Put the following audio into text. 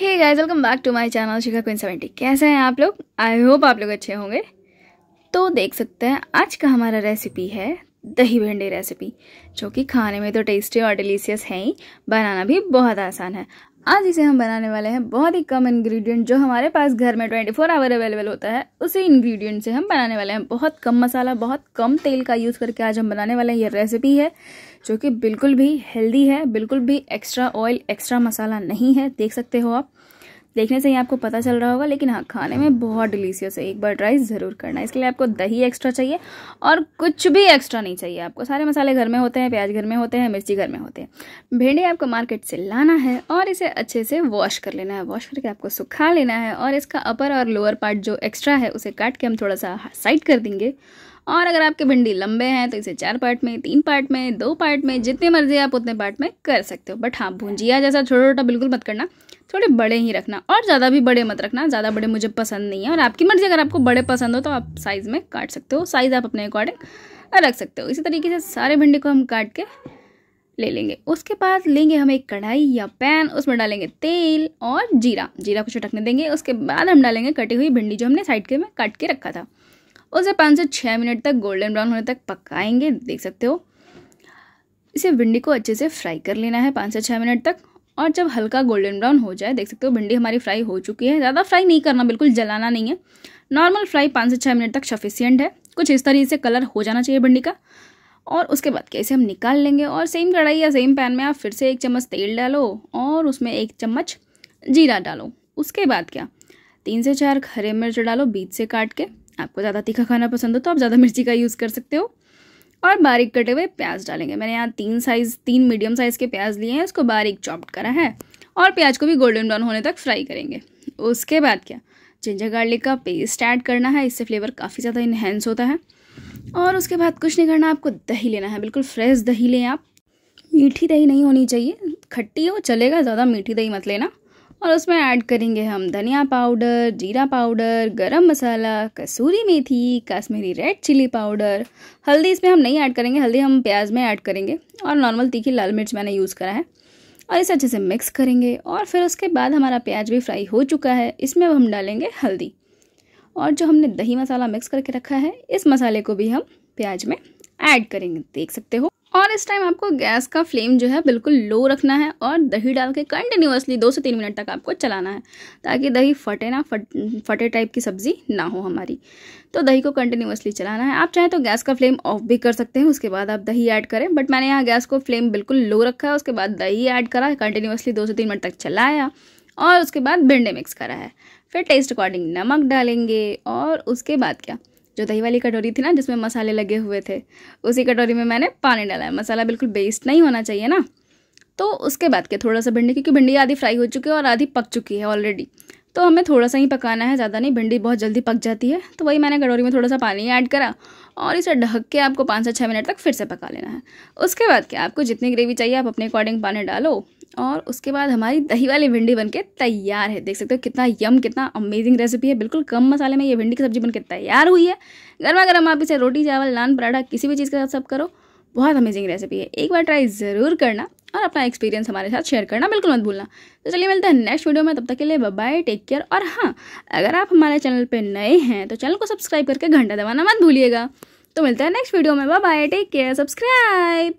hey guys welcome back to my channel Shikha queen seventy कैसे हैं आप लोग आई होप आप लोग अच्छे होंगे तो देख सकते हैं आज का हमारा रेसिपी है दही भिंडी रेसिपी जो कि खाने में तो टेस्टी और डिलीशियस है ही बनाना भी बहुत आसान है आज इसे हम बनाने वाले हैं बहुत ही कम इंग्रेडिएंट जो हमारे पास घर में 24 फोर आवर अवेलेबल होता है उसी इंग्रेडिएंट से हम बनाने वाले हैं बहुत कम मसाला बहुत कम तेल का यूज़ करके आज हम बनाने वाले हैं ये रेसिपी है जो कि बिल्कुल भी हेल्दी है बिल्कुल भी एक्स्ट्रा ऑयल एक्स्ट्रा मसाला नहीं है देख सकते हो आप देखने से ही आपको पता चल रहा होगा लेकिन हाँ खाने में बहुत डिलीशियस है एक बार ट्राई ज़रूर करना इसके लिए आपको दही एक्स्ट्रा चाहिए और कुछ भी एक्स्ट्रा नहीं चाहिए आपको सारे मसाले घर में होते हैं प्याज घर में होते हैं मिर्ची घर में होते हैं भिंडी आपको मार्केट से लाना है और इसे अच्छे से वॉश कर लेना है वॉश करके आपको सुखा लेना है और इसका अपर और लोअर पार्ट जो एक्स्ट्रा है उसे काट के हम थोड़ा सा साइड कर देंगे और अगर आपके भिंडी लंबे हैं तो इसे चार पार्ट में तीन पार्ट में दो पार्ट में जितने मर्जी आप उतने पार्ट में कर सकते हो बट हाँ भुंजिया जैसा छोटा छोटा बिल्कुल मत करना थोड़े बड़े ही रखना और ज़्यादा भी बड़े मत रखना ज़्यादा बड़े मुझे पसंद नहीं है और आपकी मर्ज़ी अगर आपको बड़े पसंद हो तो आप साइज़ में काट सकते हो साइज़ आप अपने अकॉर्डिंग रख सकते हो इसी तरीके से सारे भिंडी को हम काट के ले लेंगे उसके बाद लेंगे हम एक कढ़ाई या पैन उसमें डालेंगे तेल और जीरा जीरा को छटकने देंगे उसके बाद हम डालेंगे कटी हुई भिंडी जो हमने साइड के में काट के रखा था उसे पाँच से छः मिनट तक गोल्डन ब्राउन होने तक पकाएंगे देख सकते हो इसे भिंडी को अच्छे से फ्राई कर लेना है पाँच से छः मिनट तक और जब हल्का गोल्डन ब्राउन हो जाए देख सकते हो भिंडी हमारी फ्राई हो चुकी है ज़्यादा फ्राई नहीं करना बिल्कुल जलाना नहीं है नॉर्मल फ्राई पाँच से छः मिनट तक सफिशियंट है कुछ इस तरीके से कलर हो जाना चाहिए भिंडी का और उसके बाद कैसे हम निकाल लेंगे और सेम कढ़ाई या सेम पैन में आप फिर से एक चम्मच तेल डालो और उसमें एक चम्मच जीरा डालो उसके बाद क्या तीन से चार हरे मिर्च डालो बीच से काट के आपको ज़्यादा तीखा खाना पसंद हो तो आप ज़्यादा मिर्ची का यूज़ कर सकते हो और बारीक कटे हुए प्याज डालेंगे मैंने यहाँ तीन साइज़ तीन मीडियम साइज़ के प्याज लिए हैं इसको बारीक चॉप्ड करा है और प्याज को भी गोल्डन ब्राउन होने तक फ्राई करेंगे उसके बाद क्या जिंजर गार्लिक का पेस्ट ऐड करना है इससे फ्लेवर काफ़ी ज़्यादा इन्हेंस होता है और उसके बाद कुछ नहीं करना आपको दही लेना है बिल्कुल फ्रेश दही लें आप मीठी दही नहीं होनी चाहिए खट्टी हो चलेगा ज़्यादा मीठी दही मत लेना और उसमें ऐड करेंगे हम धनिया पाउडर जीरा पाउडर गरम मसाला कसूरी मेथी कश्मीरी रेड चिली पाउडर हल्दी इसमें हम नहीं ऐड करेंगे हल्दी हम प्याज में ऐड करेंगे और नॉर्मल तीखी लाल मिर्च मैंने यूज़ करा है और इसे अच्छे से मिक्स करेंगे और फिर उसके बाद हमारा प्याज भी फ्राई हो चुका है इसमें अब हम डालेंगे हल्दी और जो हमने दही मसाला मिक्स करके रखा है इस मसाले को भी हम प्याज में ऐड करेंगे देख सकते हो और इस टाइम आपको गैस का फ्लेम जो है बिल्कुल लो रखना है और दही डाल के कंटिन्यूसली दो से तीन मिनट तक आपको चलाना है ताकि दही फटे ना फट फटे टाइप की सब्ज़ी ना हो हमारी तो दही को कंटिन्यूसली चलाना है आप चाहें तो गैस का फ्लेम ऑफ भी कर सकते हैं उसके बाद आप दही ऐड करें बट मैंने यहाँ गैस को फ्लेम बिल्कुल लो रखा है उसके बाद दही ऐड करा कंटिन्यूसली दो से तीन मिनट तक चलाया और उसके बाद भिंडे मिक्स करा है फिर टेस्ट अकॉर्डिंग नमक डालेंगे और उसके बाद क्या जो दही वाली कटोरी थी ना जिसमें मसाले लगे हुए थे उसी कटोरी में मैंने पानी डाला है मसाला बिल्कुल बेस्ट नहीं होना चाहिए ना तो उसके बाद के थोड़ा सा भिंडी क्योंकि भिंडी आधी फ्राई हो चुकी है और आधी पक चुकी है ऑलरेडी तो हमें थोड़ा सा ही पकाना है ज़्यादा नहीं भिंडी बहुत जल्दी पक जाती है तो वही मैंने कटोरी में थोड़ा सा पानी ऐड करा और इसे ढक के आपको पाँच से छः मिनट तक फिर से पका लेना है उसके बाद क्या आपको जितनी ग्रेवी चाहिए आप अपने अकॉर्डिंग पानी डालो और उसके बाद हमारी दही वाली भिंडी बनके तैयार है देख सकते हो कितना यम कितना अमेजिंग रेसिपी है बिल्कुल कम मसाले में ये भिंडी की सब्जी बनके तैयार हुई है गर्मा गर्म आप इसे रोटी चावल नान पराठा किसी भी चीज़ के साथ सब करो बहुत अमेजिंग रेसिपी है एक बार ट्राई ज़रूर करना और अपना एक्सपीरियंस हमारे साथ शेयर करना बिल्कुल मत भूलना तो चलिए मिलते हैं नेक्स्ट वीडियो में तब तक के लिए बाय टेक केयर और हाँ अगर आप हमारे चैनल पर नए हैं तो चैनल को सब्सक्राइब करके घंटा दबाना मत भूलिएगा तो मिलते हैं नेक्स्ट वीडियो में बाय टेक केयर सब्सक्राइब